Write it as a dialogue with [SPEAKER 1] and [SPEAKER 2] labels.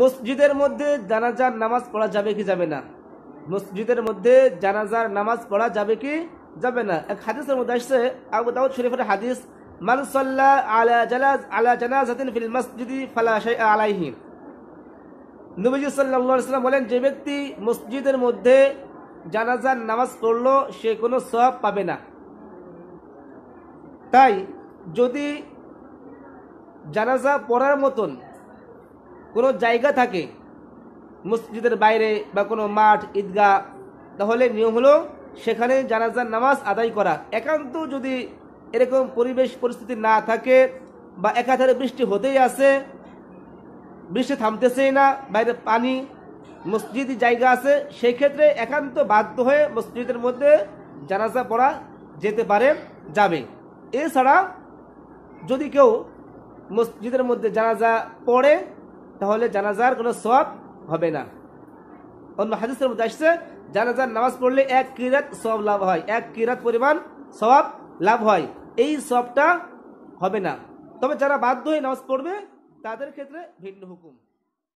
[SPEAKER 1] মসজিদের মধ্যে জানাজার নামাজ পড়া যাবে কি যাবে না মসজিদের মধ্যে জানাজার নামাজ পড়া যাবে কি যাবে না এক হাদিসের মধ্যে আসছে আবু দাউদ শরীফের হাদিস মান সাল্লা আলা জানাজ আলা জানাজাতিন ফিল মসজিদি ফালা শাইআ আলাইহি নবীজি সাল্লাল্লাহু আলাইহি বলেন যে ব্যক্তি মসজিদের মধ্যে জানাজার নামাজ পড়লো সে কোনো সওয়াব পাবে না তাই যদি জানাজা পড়ার মতন কোনো জায়গা থাকে মসজিদের বাইরে বা কোনো মাঠ ঈদগাহ তাহলে নিয়ম হলো সেখানে জানাজার নামাজ আদায় করা একান্ত যদি এরকম পরিবেশ পরিস্থিতি না থাকে বা একাধারে বৃষ্টি হতেই আছে বৃষ্টি থামতেছেই না বাইরে পানি মসজিদ জায়গা আছে সেই ক্ষেত্রে একান্ত বাধ্য হয়ে মসজিদের মধ্যে জানাজা পড়া যেতে পারে যাবে এছাড়া যদি কেউ মসজিদের মধ্যে জানাজা পড়ে তাহলে জানাজার কোনো সব হবে না অন্য হাদিসের মধ্যে আসছে জানাজার নামাজ পড়লে এক কিরাত সব লাভ হয় এক কিরাত পরিমাণ সব লাভ হয় এই সবটা হবে না তবে যারা বাধ্য হয়ে নামাজ পড়বে তাদের ক্ষেত্রে ভিন্ন হুকুম